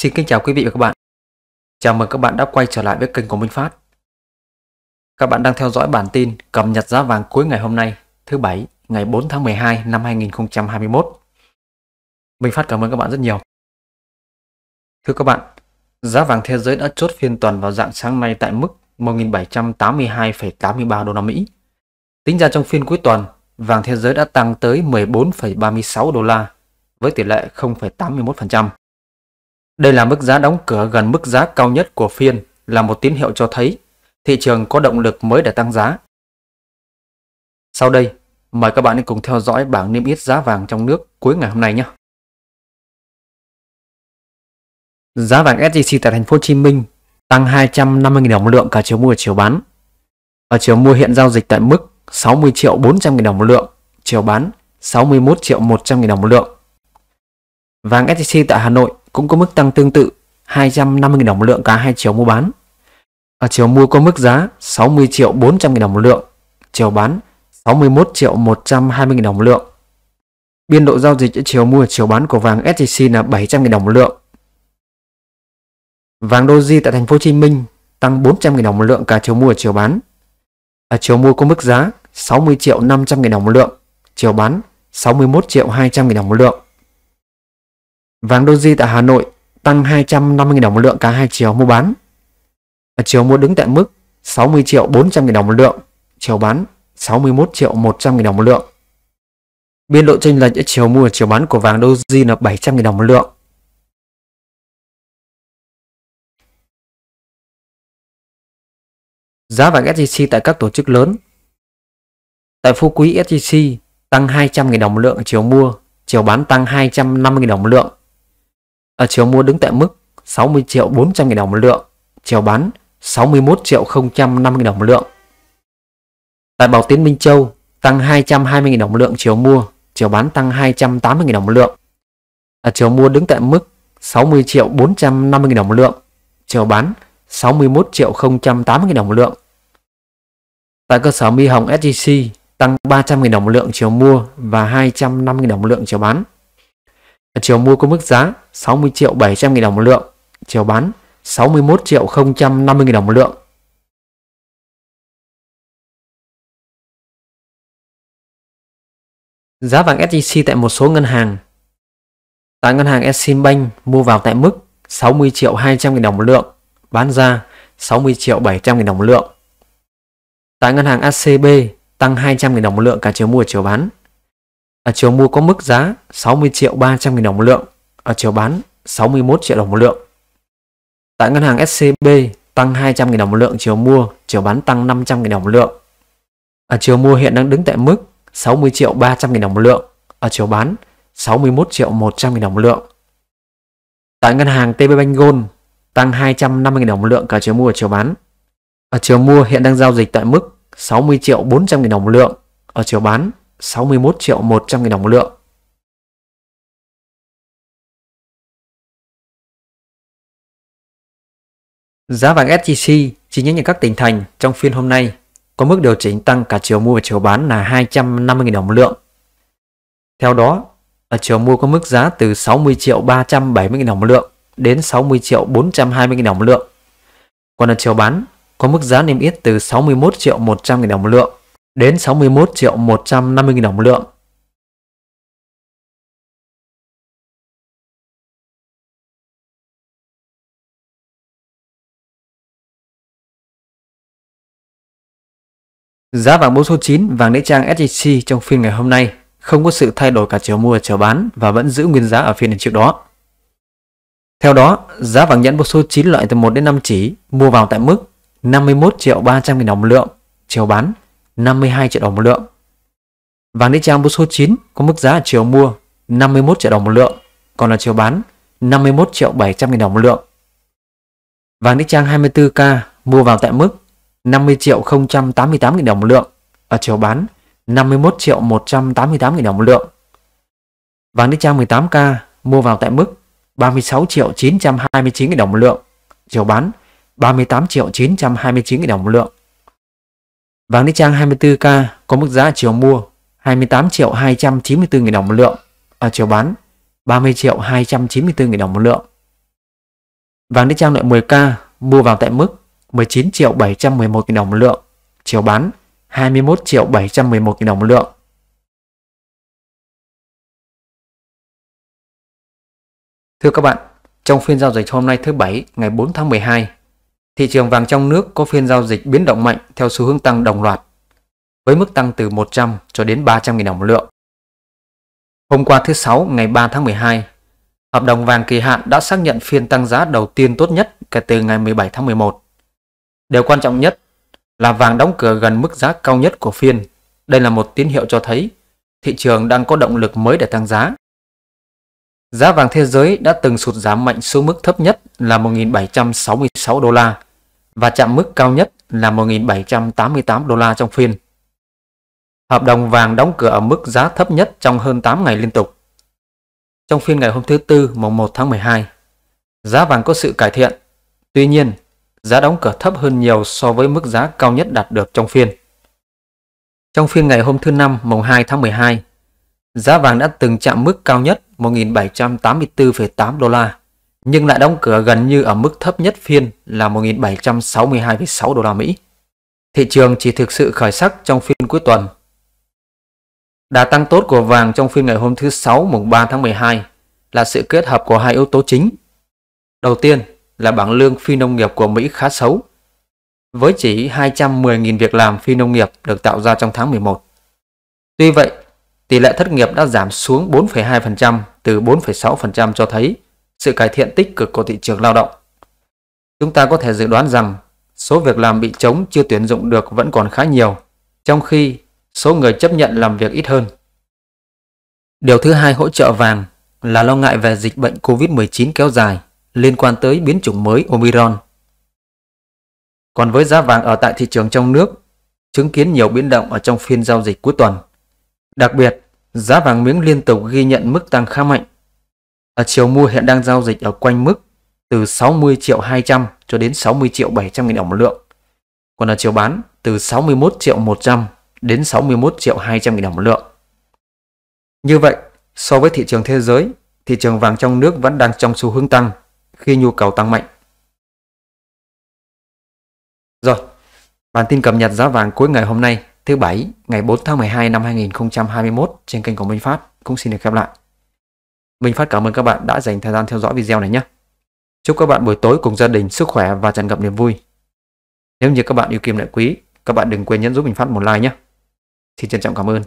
Xin kính chào quý vị và các bạn. Chào mừng các bạn đã quay trở lại với kênh của Minh Phát. Các bạn đang theo dõi bản tin cập nhật giá vàng cuối ngày hôm nay, thứ Bảy, ngày 4 tháng 12 năm 2021. Minh Phát cảm ơn các bạn rất nhiều. Thưa các bạn, giá vàng thế giới đã chốt phiên tuần vào dạng sáng nay tại mức 1.782,83 đô la Mỹ. Tính ra trong phiên cuối tuần, vàng thế giới đã tăng tới 14,36 đô la với tỷ lệ 0,81%. Đây là mức giá đóng cửa gần mức giá cao nhất của phiên là một tín hiệu cho thấy thị trường có động lực mới để tăng giá. Sau đây, mời các bạn cùng theo dõi bảng niêm yết giá vàng trong nước cuối ngày hôm nay nhé. Giá vàng SJC tại thành phố Hồ Chí Minh tăng 250.000 đồng một lượng cả chiều mua và chiều bán. Ở chiều mua hiện giao dịch tại mức 60 triệu 400 000 đồng một lượng, chiều bán 61 triệu 100 000 đồng một lượng. Vàng SJC tại Hà Nội cũng có mức tăng tương tự 250.000 đồng một lượng cả hai chiều mua bán. Ở chiều mua có mức giá 60 triệu 400 000 đồng một lượng, chiều bán 61 triệu 120 000 đồng một lượng. Biên độ giao dịch chiều mua và chiều bán của vàng SJC là 700 000 đồng một lượng. Vàng Doji tại thành phố Hồ Chí Minh tăng 400 000 đồng một lượng cả chiều mua và chiều bán. Ở chiều mua có mức giá 60 triệu 500 000 đồng một lượng, chiều bán 61 triệu 200 000 đồng một lượng. Vàng Doji tại Hà Nội tăng 250.000 đồng một lượng cả hai chiều mua bán. Ở chiều mua đứng tại mức 60 triệu 400 000 đồng một lượng, chiều bán 61 triệu 100 000 đồng một lượng. Biên độ chênh lệch giữa chiều mua và chiều bán của vàng Doji là 700 000 đồng một lượng. Giá vàng SJC tại các tổ chức lớn Tại Phú Quý SJC tăng 200.000 đồng một lượng chiều mua, chiều bán tăng 250.000 đồng một lượng. Ở à, chiều mua đứng tại mức 60 triệu 400 nghìn đồng một lượng, chiều bán 61 triệu 050 nghìn đồng một lượng. Tại Bảo Tiến Minh Châu tăng 220 nghìn đồng một lượng chiều mua, chiều bán tăng 280 nghìn đồng một lượng. Ở à, chiều mua đứng tại mức 60 triệu 450 nghìn đồng một lượng, chiều bán 61 triệu 080 nghìn đồng một lượng. Tại cơ sở Mi Hồng SGC tăng 300 nghìn đồng một lượng chiều mua và 250 nghìn đồng một lượng chiều bán. Chiều mua có mức giá 60 triệu 700 nghìn đồng một lượng, chiều bán 61 triệu 050 nghìn đồng một lượng. Giá vàng SJC tại một số ngân hàng Tại ngân hàng Eximbank mua vào tại mức 60 triệu 200 nghìn đồng một lượng, bán ra 60 triệu 700 nghìn đồng một lượng. Tại ngân hàng ACB tăng 200 nghìn đồng một lượng cả chiều mua và chiều bán, ở chiều mua có mức giá 60 triệu 300 nghìn đồng một lượng, ở chiều bán 61 triệu đồng một lượng. Tại ngân hàng SCB tăng 200 nghìn đồng một lượng chiều mua, chiều bán tăng 500 nghìn đồng một lượng. Ở chiều mua hiện đang đứng tại mức 60 triệu 300 nghìn đồng một lượng, ở chiều bán 61 triệu 100 nghìn đồng một lượng. Tại ngân hàng TB Bank Gold tăng 250 nghìn đồng một lượng cả chiều mua và chiều bán. Ở chiều mua hiện đang giao dịch tại mức 60 triệu 400 nghìn đồng một lượng, ở chiều bán 61 triệu 100 nghìn đồng một lượng. Giá vàng SJC chỉ nhánh ở các tỉnh thành trong phiên hôm nay có mức điều chỉnh tăng cả chiều mua và chiều bán là 250.000 đồng một lượng. Theo đó, ở chiều mua có mức giá từ 60 triệu 370.000 đồng một lượng đến 60 triệu 420.000 đồng một lượng. Còn ở chiều bán có mức giá niêm yết từ 61 triệu 100.000 đồng một lượng đến 61 triệu 150 nghìn đồng một lượng. Giá vàng mẫu số 9 vàng nữ trang SJC trong phiên ngày hôm nay không có sự thay đổi cả chiều mua và chiều bán và vẫn giữ nguyên giá ở phiên đến trước đó. Theo đó, giá vàng nhẫn bộ số 9 loại từ 1 đến 5 chỉ mua vào tại mức 51 triệu 300 nghìn đồng một lượng, chiều bán 52 triệu đồng một lượng. Vàng đế trang số 9 có mức giá chiều mua 51 triệu đồng một lượng, còn là chiều bán 51 triệu 700 nghìn đồng một lượng. Vàng đế trang 24K mua vào tại mức 50 triệu 088 nghìn đồng một lượng, ở chiều bán 51 triệu 188 nghìn đồng một lượng. Vàng đế trang 18K mua vào tại mức 36 triệu 929 nghìn đồng một lượng, chiều bán 38 triệu 929 nghìn đồng một lượng. Vàng Đức Trang 24K có mức giá chiều mua 28 triệu 294 000 đồng một lượng, ở à, chiều bán 30 triệu 294 000 đồng một lượng. Vàng Đức Trang loại 10K mua vào tại mức 19 triệu 711 000 đồng một lượng, chiều bán 21 triệu 711 000 đồng một lượng. Thưa các bạn, trong phiên giao dịch hôm nay thứ Bảy ngày 4 tháng 12, Thị trường vàng trong nước có phiên giao dịch biến động mạnh theo xu hướng tăng đồng loạt, với mức tăng từ 100 cho đến 300 nghìn đồng một lượng. Hôm qua thứ Sáu ngày 3 tháng 12, hợp đồng vàng kỳ hạn đã xác nhận phiên tăng giá đầu tiên tốt nhất kể từ ngày 17 tháng 11. Điều quan trọng nhất là vàng đóng cửa gần mức giá cao nhất của phiên. Đây là một tín hiệu cho thấy thị trường đang có động lực mới để tăng giá. Giá vàng thế giới đã từng sụt giảm mạnh xuống mức thấp nhất là 1.766 đô la và chạm mức cao nhất là 1.788 đô la trong phiên. Hợp đồng vàng đóng cửa ở mức giá thấp nhất trong hơn 8 ngày liên tục. Trong phiên ngày hôm thứ Tư mùng 1 tháng 12, giá vàng có sự cải thiện. Tuy nhiên, giá đóng cửa thấp hơn nhiều so với mức giá cao nhất đạt được trong phiên. Trong phiên ngày hôm thứ Năm mùng 2 tháng 12, giá vàng đã từng chạm mức cao nhất 1.784,8 đô la nhưng lại đóng cửa gần như ở mức thấp nhất phiên là 1.762,6 đô la Mỹ. Thị trường chỉ thực sự khởi sắc trong phiên cuối tuần. Đà tăng tốt của vàng trong phiên ngày hôm thứ Sáu mùng 3 tháng 12 là sự kết hợp của hai yếu tố chính. Đầu tiên là bảng lương phi nông nghiệp của Mỹ khá xấu, với chỉ 210.000 việc làm phi nông nghiệp được tạo ra trong tháng 11. Tuy vậy, tỷ lệ thất nghiệp đã giảm xuống 4,2% từ 4,6% cho thấy sự cải thiện tích cực của thị trường lao động. Chúng ta có thể dự đoán rằng số việc làm bị trống chưa tuyển dụng được vẫn còn khá nhiều, trong khi số người chấp nhận làm việc ít hơn. Điều thứ hai hỗ trợ vàng là lo ngại về dịch bệnh COVID-19 kéo dài liên quan tới biến chủng mới Omicron. Còn với giá vàng ở tại thị trường trong nước, chứng kiến nhiều biến động ở trong phiên giao dịch cuối tuần. Đặc biệt, giá vàng miếng liên tục ghi nhận mức tăng khá mạnh ở chiều mua hiện đang giao dịch ở quanh mức từ 60 triệu 200 cho đến 60 triệu 700 nghìn đồng một lượng. Còn ở chiều bán từ 61 triệu 100 đến 61 triệu 200 nghìn đồng một lượng. Như vậy, so với thị trường thế giới, thị trường vàng trong nước vẫn đang trong xu hướng tăng khi nhu cầu tăng mạnh. Rồi, bản tin cập nhật giá vàng cuối ngày hôm nay, thứ Bảy, ngày 4 tháng 12 năm 2021 trên kênh của Minh Phát cũng xin được khép lại. Minh Phát cảm ơn các bạn đã dành thời gian theo dõi video này nhé. Chúc các bạn buổi tối cùng gia đình sức khỏe và tràn ngập niềm vui. Nếu như các bạn yêu kim lại quý, các bạn đừng quên nhấn giúp mình phát một like nhé. Xin trân trọng cảm ơn.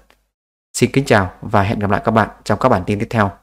Xin kính chào và hẹn gặp lại các bạn trong các bản tin tiếp theo.